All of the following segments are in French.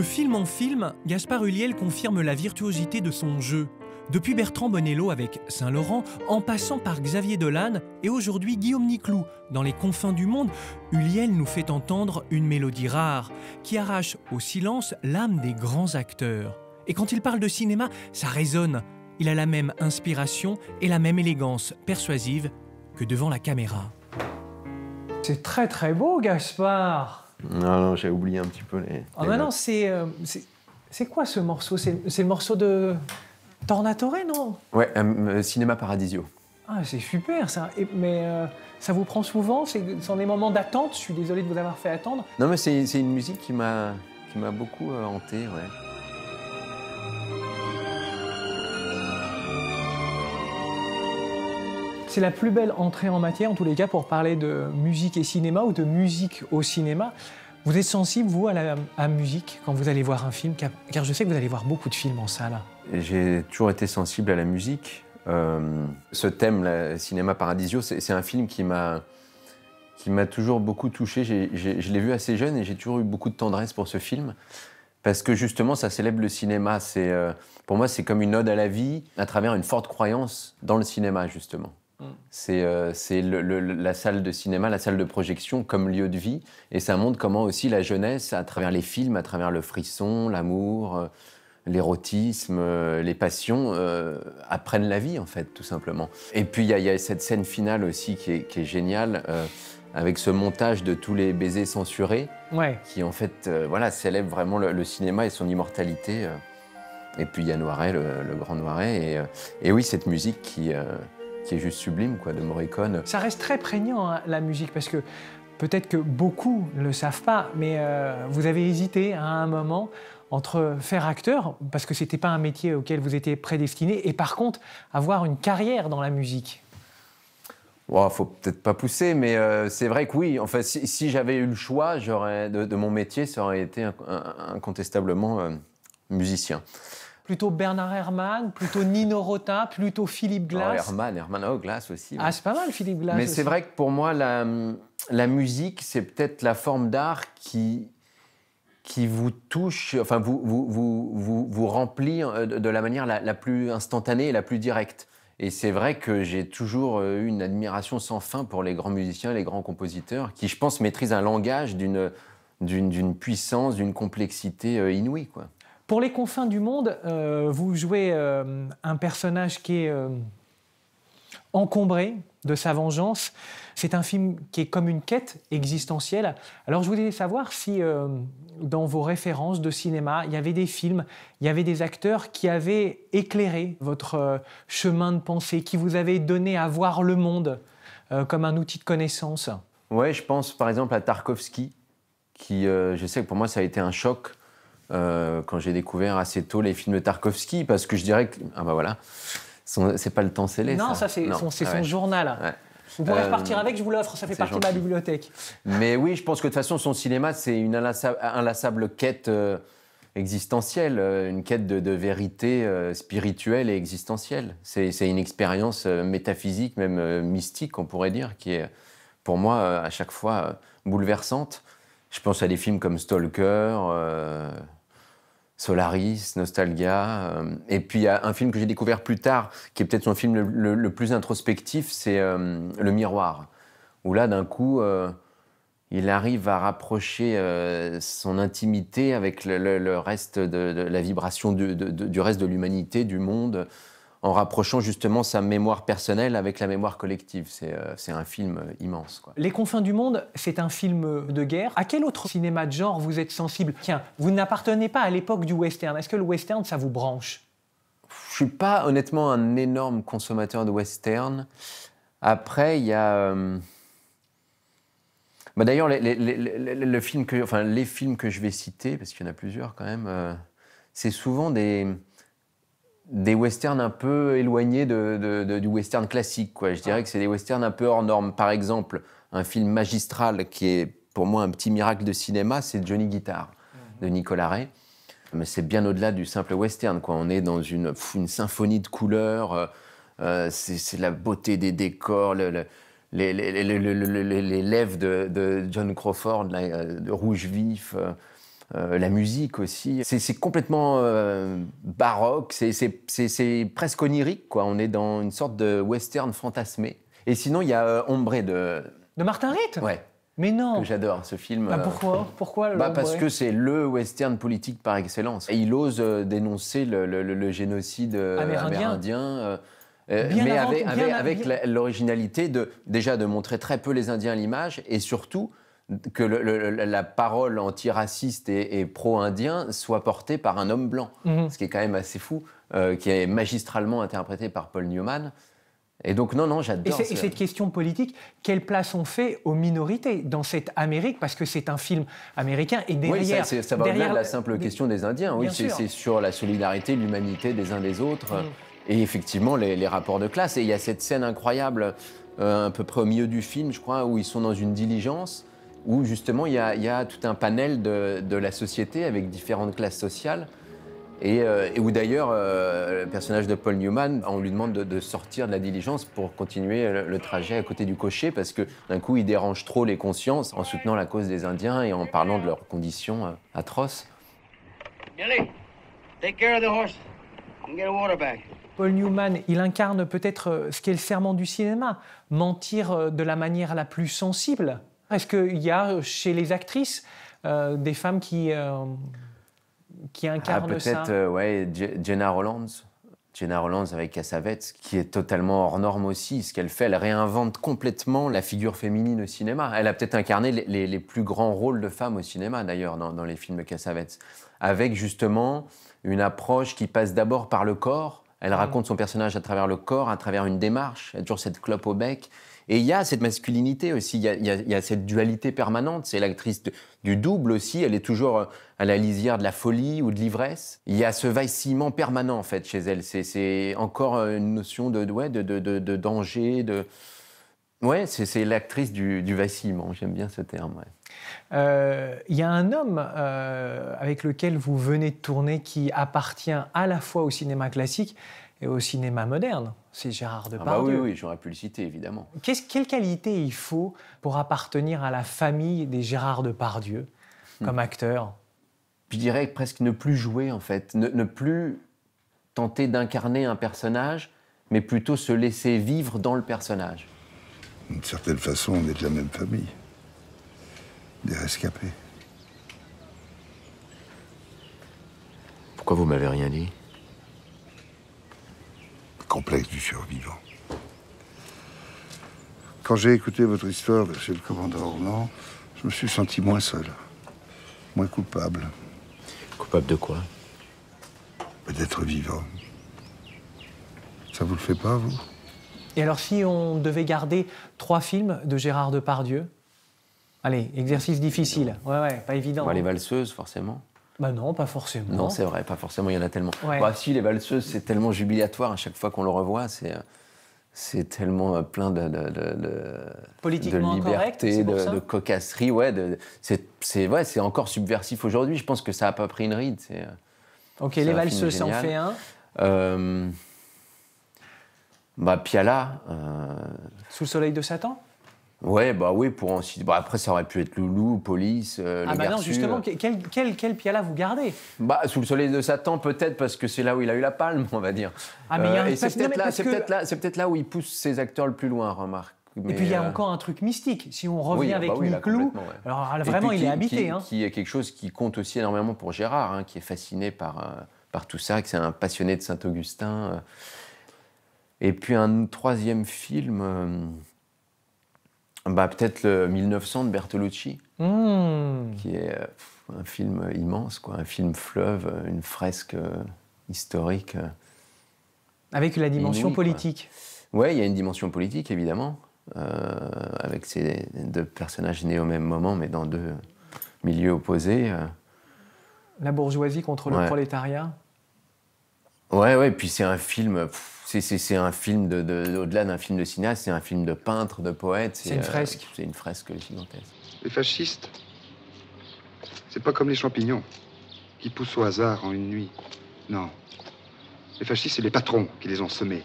De film en film, Gaspard Huliel confirme la virtuosité de son jeu. Depuis Bertrand Bonello avec Saint-Laurent, en passant par Xavier Dolan et aujourd'hui Guillaume Niclou, dans les confins du monde, Huliel nous fait entendre une mélodie rare qui arrache au silence l'âme des grands acteurs. Et quand il parle de cinéma, ça résonne. Il a la même inspiration et la même élégance persuasive que devant la caméra. C'est très très beau, Gaspard non, non, j'ai oublié un petit peu les. Ah, non, euh, c'est. C'est quoi ce morceau C'est le morceau de Tornatore, non Ouais, euh, euh, Cinéma Paradisio. Ah, c'est super ça. mais ça vous prend souvent C'est dans des moments d'attente Je suis désolé de vous avoir fait attendre. Non, mais c'est une musique qui m'a beaucoup hanté, ouais. C'est la plus belle entrée en matière, en tous les cas, pour parler de musique et cinéma ou de musique au cinéma. Vous êtes sensible, vous, à la musique quand vous allez voir un film car, je sais que vous allez voir beaucoup de films en salle. J'ai toujours été sensible à la musique. Euh, ce thème, le cinéma paradisio, c'est un film qui m'a toujours beaucoup touché. je l'ai vu assez jeune et j'ai toujours eu beaucoup de tendresse pour ce film parce que justement, ça célèbre le cinéma. Euh, pour moi, c'est comme une ode à la vie à travers une forte croyance dans le cinéma, justement. Mm. C'est euh, la salle de cinéma, la salle de projection comme lieu de vie. Et ça montre comment aussi la jeunesse, à travers les films, à travers le frisson, l'amour, euh, l'érotisme, euh, les passions, apprennent la vie, en fait, tout simplement. Et puis, il y, a cette scène finale aussi qui est, géniale, avec ce montage de tous les baisers censurés, qui, en fait, voilà, célèbre vraiment le, cinéma et son immortalité. Et puis, il y a Noiret, le, grand Noiret. Et, et, oui, cette musique qui qui est juste sublime, quoi, de Morricone. Ça reste très prégnant, hein, la musique, parce que peut-être que beaucoup ne le savent pas, mais euh, vous avez hésité hein, à un moment entre faire acteur, parce que ce n'était pas un métier auquel vous étiez prédestiné, et par contre, avoir une carrière dans la musique. ne faut peut-être pas pousser, mais euh, c'est vrai que oui. En fait, si, j'avais eu le choix j'aurais, de, mon métier, ça aurait été incontestablement euh, musicien plutôt Bernard Herrmann, plutôt Nino Rota, plutôt Philippe Glass. Oh, Herrmann, Herrmann, oh, Glass aussi. Ah, c'est pas mal Philippe Glass. Mais c'est vrai que pour moi, la, musique, c'est peut-être la forme d'art qui, qui vous touche, enfin, vous, vous, vous, remplit euh, de la manière la, plus instantanée et la plus directe. Et c'est vrai que j'ai toujours euh, eu une admiration sans fin pour les grands musiciens, les grands compositeurs, qui, je pense, maîtrisent un langage d'une puissance, d'une complexité euh, inouïe. Quoi. Pour les confins du monde, euh, vous jouez euh, un personnage qui est euh, encombré de sa vengeance. C'est un film qui est comme une quête existentielle. Alors je voulais savoir si dans vos références de cinéma, il y avait des films, il y avait des acteurs qui avaient éclairé votre chemin de pensée, qui vous avaient donné à voir le monde comme un outil de connaissance. Ouais, je pense par exemple à Tarkovsky, qui, je sais que pour moi, ça a été un choc euh, quand j'ai découvert assez tôt les films de Tarkovsky, parce que je dirais que. Ah bah voilà, c'est pas le temps scellé. Non, ça, c'est son, ah journal. Vous pourrez euh, partir avec, je vous l'offre, ça fait partie de ma bibliothèque. Mais oui, je pense que de toute façon, son cinéma, c'est une inlassable, quête euh, existentielle, une quête de, vérité spirituelle et existentielle. C'est une expérience métaphysique, même mystique, on pourrait dire, qui est, pour moi, à chaque fois bouleversante. Je pense à des films comme Stalker. Solaris, Nostalgia. Euh, et puis, il y a un film que j'ai découvert plus tard, qui est peut-être son film le, plus introspectif, c'est euh, Le Miroir, où là, d'un coup, euh, il arrive à rapprocher son intimité avec le, reste de, la vibration du reste de l'humanité, du monde en rapprochant justement sa mémoire personnelle avec la mémoire collective. C'est euh, un film euh, immense. Les confins du monde, c'est un film euh, de guerre. À quel autre cinéma de genre vous êtes sensible Tiens, vous n'appartenez pas à l'époque du western. Est-ce que le western, ça vous branche Je suis pas honnêtement un énorme consommateur de western. Après, il y a... Bah, d'ailleurs, les, film enfin, les films que je vais citer, parce qu'il y en a plusieurs quand même, c'est souvent des des westerns un peu éloignés du western classique. Quoi. Je dirais que c'est des westerns un peu hors normes. Par exemple, un film magistral qui est pour moi un petit miracle de cinéma, c'est Johnny Guitar mhm. de Nicolas Ray. Mais c'est bien au-delà du simple western. Quoi. On est dans une, symphonie de couleurs, euh, euh, c'est la beauté des décors, les, lèvres de, John Crawford, euh, rouge vif. Euh, la musique aussi. C'est complètement euh, baroque, c'est presque onirique, quoi. On est dans une sorte de western fantasmé. Et sinon, il y a euh, Ombre de... De Martin Ritt Ouais. Mais non que J'adore ce film. Bah pourquoi Pourquoi bah, Parce que c'est le western politique par excellence. Et il ose dénoncer le, génocide amérindien. mais avec, avec l'originalité de déjà de montrer très peu les Indiens à l'image et surtout que la parole antiraciste et, pro-indien soit portée par un homme blanc, mhm. ce qui est quand même assez fou, euh, qui est magistralement interprété par Paul Newman. Et donc, non, non, j'adore. Et, cette question politique, quelle place on fait aux minorités dans cette Amérique Parce que c'est un film américain et derrière. Oui, ça, va derrière... de la simple question des Indiens. Oui, c'est, sur la solidarité, l'humanité des uns des autres mhm. et effectivement les, rapports de classe. Et il y a cette scène incroyable, un euh, à peu près au milieu du film, je crois, où ils sont dans une diligence où justement il y, a, tout un panel de, la société avec différentes classes sociales. Et, euh, où d'ailleurs, euh, le personnage de Paul Newman, on lui demande de, sortir de la diligence pour continuer le, trajet à côté du cocher, parce que d'un coup, il dérange trop les consciences en soutenant la cause des Indiens et en parlant de leurs conditions atroces. Paul Newman, il incarne peut-être euh, ce qu'est le serment du cinéma, mentir de la manière la plus sensible. Est-ce qu'il y a euh, chez les actrices euh, des femmes qui, euh, ah, incarnent peut être ouais, Jenna Rollands, Jenna Rollins avec Cassavetes, qui est totalement hors norme aussi. Ce qu'elle fait, elle réinvente complètement la figure féminine au cinéma. Elle a peut-être incarné les, plus grands rôles de femmes au cinéma, d'ailleurs, dans, les films Cassavetes, avec justement une approche qui passe d'abord par le corps. Elle mm. raconte son personnage à travers le corps, à travers une démarche. Elle a toujours cette clope au bec. Et il y a cette masculinité aussi, il y a, cette dualité permanente. C'est l'actrice du double aussi, elle est toujours euh, à la lisière de la folie ou de l'ivresse. Il y a ce vacillement permanent en fait chez elle. C'est encore euh, une notion de, de, danger, de... Ouais, c'est l'actrice du, vacillement, j'aime bien ce terme. Euh, il y a un homme avec lequel vous venez de tourner qui appartient à la fois au cinéma classique et au cinéma moderne. C'est Gérard Depardieu. Ah bah oui, oui, j'aurais pu le citer, évidemment. quelle qualité il faut pour appartenir à la famille des Gérard Depardieu hmm. comme acteur Je dirais presque ne plus jouer, en fait. Ne, ne plus tenter d'incarner un personnage, mais plutôt se laisser vivre dans le personnage. D'une certaine façon, on est de la même famille. Des rescapés. Pourquoi vous m'avez rien dit du survivant. Quand j'ai écouté votre histoire, monsieur le commandant Orlan, je me suis senti moins seul, moins coupable. Coupable de quoi D'être vivant. Ça vous le fait pas, vous Et alors, si on devait garder trois films de Gérard Depardieu Allez, exercice difficile. Ouais, ouais, pas évident. Les hein. valseuses, forcément. Bah non, pas forcément. Non, c'est vrai, pas forcément, il y en a tellement. Ouais. Bah, si, les valseux, c'est tellement jubilatoire à chaque fois qu'on le revoit, c'est euh, c'est tellement euh, plein de, de, de, de Politiquement liberté, de, cocasserie. Ouais, c'est ouais, encore subversif aujourd'hui. Je pense que ça n'a pas pris une ride. Euh, ok, Les Valseux, ça en fait un. bah, Piala. Sous le soleil de Satan Ouais, bah oui, pour ensuite. Bah après, ça aurait pu être Loulou, Police, euh, Ah, bah non, justement, euh. quel, quel, quel Piala vous gardez Bah, sous le soleil de Satan, peut-être, parce que c'est là où il a eu la palme, on va dire. Ah, mais il y a c'est peut-être là, peut là où il pousse ses acteurs le plus loin, remarque. Mais et puis il y a euh, encore un truc mystique. Si on revient ah avec bah clou. alors ah, vraiment il est habité. Qui, hein. qui, est quelque chose qui compte aussi énormément pour Gérard, hein, qui est fasciné par, par tout ça, que c'est un passionné de Saint-Augustin. Et puis un troisième film. Bah, peut-être le 1900 de Bertolucci, hmm. qui est euh, un film immense, quoi, un film fleuve, euh, une fresque euh, historique. Avec la dimension politique. Oui, il y a une dimension politique, évidemment, avec ces deux personnages nés au même moment, mais dans deux milieux opposés. La bourgeoisie contre le prolétariat. Ouais, ouais, puis c'est un film. C'est un film de, au-delà d'un film de cinéaste, c'est un film de peintre, de poète. C'est une euh, fresque. c'est une fresque gigantesque. Les fascistes, c'est pas comme les champignons qui poussent au hasard en une nuit. Non. Les fascistes, c'est les patrons qui les ont semés,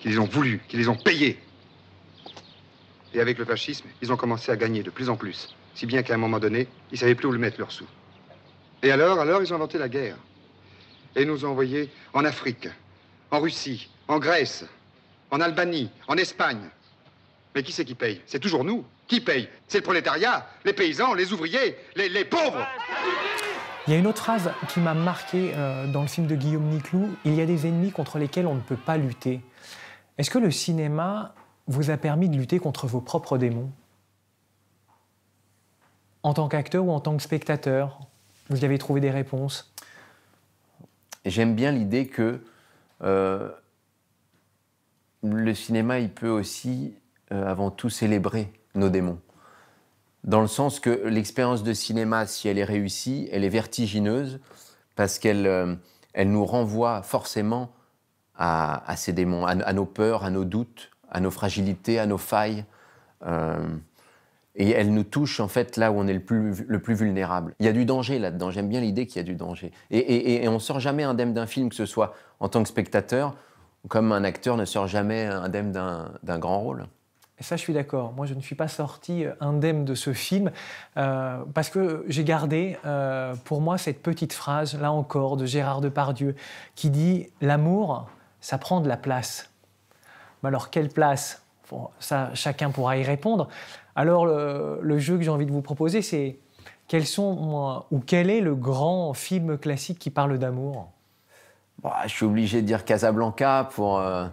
qui les ont voulu qui les ont payés. Et avec le fascisme, ils ont commencé à gagner de plus en plus, si bien qu'à un moment donné, ils savaient plus où le mettre leur sous. Et alors, alors, ils ont inventé la guerre et nous ont envoyés en Afrique, en Russie, en Grèce, en Albanie, en Espagne. Mais qui c'est qui paye C'est toujours nous. Qui paye C'est le prolétariat, les paysans, les ouvriers, les, pauvres. Il y a une autre phrase qui m'a marqué euh, dans le film de Guillaume Niclou, Il y a des ennemis contre lesquels on ne peut pas lutter. Est-ce que le cinéma vous a permis de lutter contre vos propres démons En tant qu'acteur ou en tant que spectateur, vous y avez trouvé des réponses J'aime bien l'idée que euh, le cinéma, il peut aussi, euh, avant tout, célébrer nos démons. Dans le sens que l'expérience de cinéma, si elle est réussie, elle est vertigineuse parce qu'elle euh, elle nous renvoie forcément à, ces démons, à, nos peurs, à nos doutes, à nos fragilités, à nos failles. Euh, et elle nous touche en fait là où on est le plus, vulnérable. Il y a du danger là-dedans, j'aime bien l'idée qu'il y a du danger. Et, et, et on sort jamais indemne d'un film, que ce soit en tant que spectateur comme un acteur ne sort jamais indemne d'un grand rôle. Ça, je suis d'accord. Moi, je ne suis pas sorti euh, indemne de ce film euh, parce que j'ai gardé euh, pour moi cette petite phrase, là encore, de Gérard Depardieu, qui dit L'amour, ça prend de la place. alors, quelle place Ça, chacun pourra y répondre. Alors, le, jeu que j'ai envie de vous proposer, c'est quels sont, ou quel est le grand film classique qui parle d'amour bah, je suis obligé de dire Casablanca pour euh,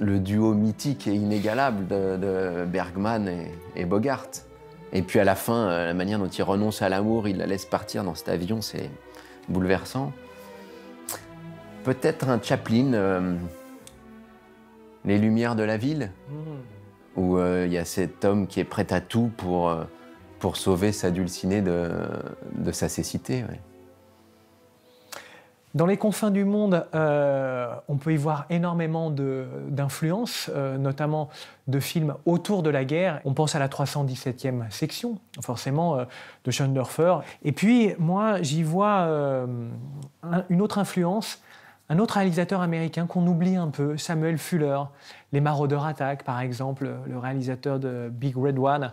le duo mythique et inégalable de, Bergman et, Bogart. Et puis à la fin, euh, la manière dont il renonce à l'amour, il la laisse partir dans cet avion, c'est bouleversant. Peut-être un Chaplin, euh, Les Lumières de la ville, hmm. où il y a cet homme qui est prêt à tout pour, sauver sa dulcinée de, sa cécité. Dans les confins du monde, euh, on peut y voir énormément d'influences, euh, notamment de films autour de la guerre. On pense à la 317e section, forcément, euh, de Schoendorfer. Et puis, moi, j'y vois une autre influence, un autre réalisateur américain qu'on oublie un peu, Samuel Fuller, Les Maraudeurs attaquent, par exemple, le réalisateur de Big Red One.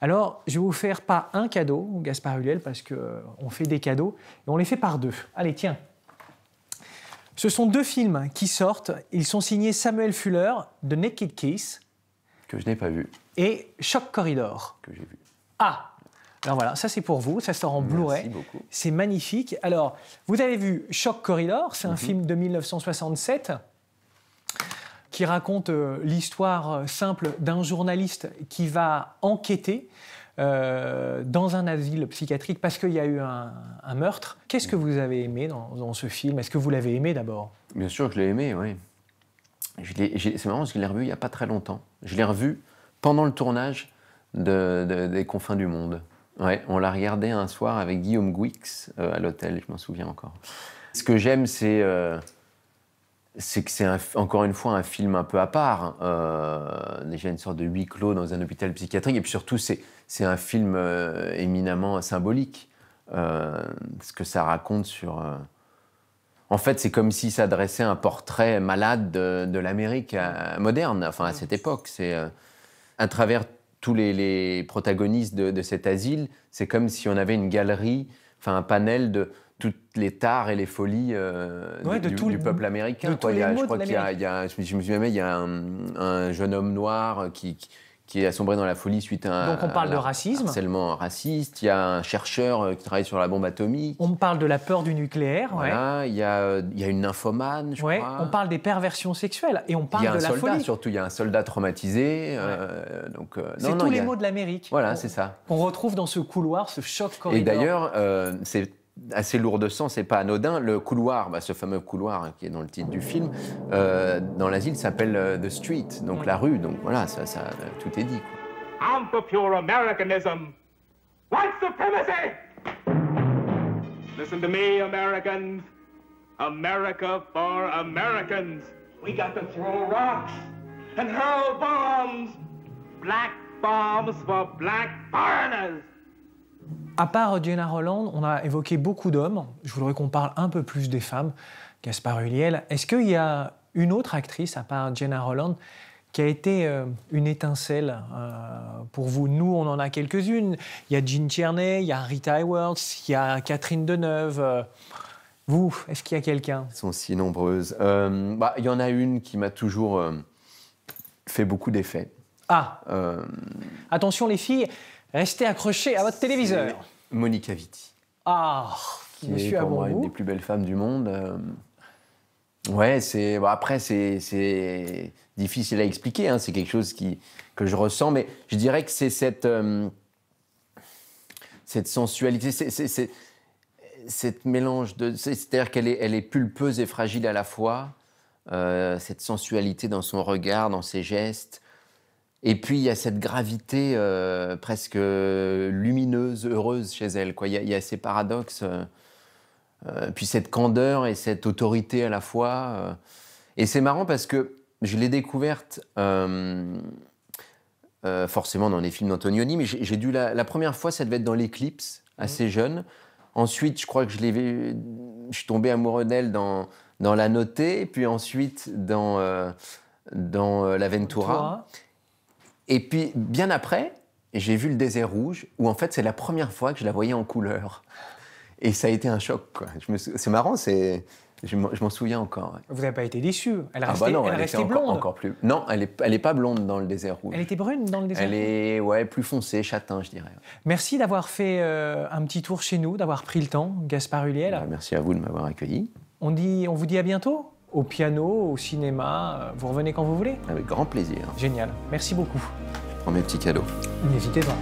Alors, je vais vous faire pas un cadeau, Gaspard Huliel, parce qu'on fait des cadeaux, et on les fait par deux. Allez, tiens, ce sont deux films qui sortent. Ils sont signés Samuel Fuller, de Naked Kiss. Que je n'ai pas vu. Et Shock Corridor. Que j'ai vu. Ah Alors voilà, ça c'est pour vous, ça sort en Blu-ray. C'est magnifique. Alors, vous avez vu Shock Corridor, c'est un mhm. film de 1967 qui raconte euh, l'histoire euh, simple d'un journaliste qui va enquêter euh, dans un asile psychiatrique parce qu'il y a eu un, meurtre. Qu'est-ce que vous avez aimé dans, ce film Est-ce que vous l'avez aimé d'abord Bien sûr que je l'ai aimé, oui. C'est marrant parce que je l'ai revu il n'y a pas très longtemps. Je l'ai revu pendant le tournage des Confins du Monde. on l'a regardé un soir avec Guillaume Gouix euh, à l'hôtel, je m'en souviens encore. Ce que j'aime, c'est euh, que c'est encore une fois un film un peu à part. Hein. déjà une sorte de huis clos dans un hôpital psychiatrique. Et puis surtout, c'est c'est un film euh, éminemment symbolique. Euh, ce que ça raconte sur. Euh, en fait, c'est comme si s'adressait un portrait malade de, l'Amérique moderne, enfin à cette mm. époque. C'est à travers tous les, protagonistes de, cet asile, c'est comme si on avait une galerie, enfin un panel de toutes les tares et les folies du, tout peuple américain. je crois qu'il y a, je me souviens, il y a un, jeune homme noir qui qui est assombré dans la folie suite à un. Donc on parle de racisme. Harcèlement raciste. Il y a un chercheur euh, qui travaille sur la bombe atomique. On parle de la peur du nucléaire. il, y a, euh, il y a une nymphomane, je On parle des perversions sexuelles et on parle de la folie. Il y a un soldat surtout, il y a un soldat traumatisé. Euh, donc c'est tous les mots de l'Amérique. Voilà, c'est ça. On retrouve dans ce couloir, ce choc corridor. Et d'ailleurs, c'est assez lourd de sang, c'est pas anodin. Le couloir, bah, ce fameux couloir hein, qui est dans le titre du film, euh, dans l'asile s'appelle euh, The Street, donc la rue. Donc voilà, ça, euh, tout est dit. Quoi. I'm for pure Americanism. White supremacy! Listen to me, Americans. America for Americans. We got to throw rocks and hurl bombs. Black bombs for black foreigners. À part Jenna Roland, on a évoqué beaucoup d'hommes. Je voudrais qu'on parle un peu plus des femmes. Gaspard Uliel, est-ce qu'il y a une autre actrice, à part Jenna Roland, qui a été euh, une étincelle euh, pour vous Nous, on en a quelques-unes. Il y a Jean Tierney, il y a Rita Hayworth, il y a Catherine Deneuve. Euh. vous, est-ce qu'il y a quelqu'un Elles sont si nombreuses. Bah, il y en a une qui m'a toujours fait beaucoup d'effet. Ah Attention les filles, Restez accrochés à votre téléviseur. Monica Vitti. Ah, qui est pour moi une des plus belles femmes du monde. Euh. ouais, c'est après c'est difficile à expliquer. Hein. c'est quelque chose qui que je ressens, mais je dirais que c'est cette euh, cette sensualité, c'est cette mélange de, c'est-à-dire qu'elle est, elle est pulpeuse et fragile à la fois. Euh, cette sensualité dans son regard, dans ses gestes, et puis il y a cette gravité euh, presque lumineuse, heureuse chez elle. Il, y a, ces paradoxes, euh, euh, puis cette candeur et cette autorité à la fois. Et c'est marrant parce que je l'ai découverte forcément dans les films d'Antonioni, mais j'ai dû la, première fois, ça devait être dans l'Éclipse, assez mmh. jeune. Ensuite, je crois que je l'ai je suis tombé amoureux d'elle dans, dans La Notée, puis ensuite dans, dans La Ventura. Et puis, bien après, j'ai vu le désert rouge, où en fait, c'est la première fois que je la voyais en couleur. Et ça a été un choc. Quoi. C'est marrant, c'est... je m'en souviens encore. Vous n'avez pas été déçu. Elle ah, bah restait blonde. Encore, plus. Non, elle n'est elle est pas blonde dans le désert rouge. Elle était brune dans le désert rouge. Elle est ouais, plus foncée, châtain, je dirais. Merci d'avoir fait euh, un petit tour chez nous, d'avoir pris le temps, Gaspard Huliel. Bah, merci à vous de m'avoir accueilli. On, dit, on vous dit à bientôt au piano, au cinéma. Euh, vous revenez quand vous voulez Avec grand plaisir. Génial. Merci beaucoup. prends mes petits cadeaux. N'hésitez pas.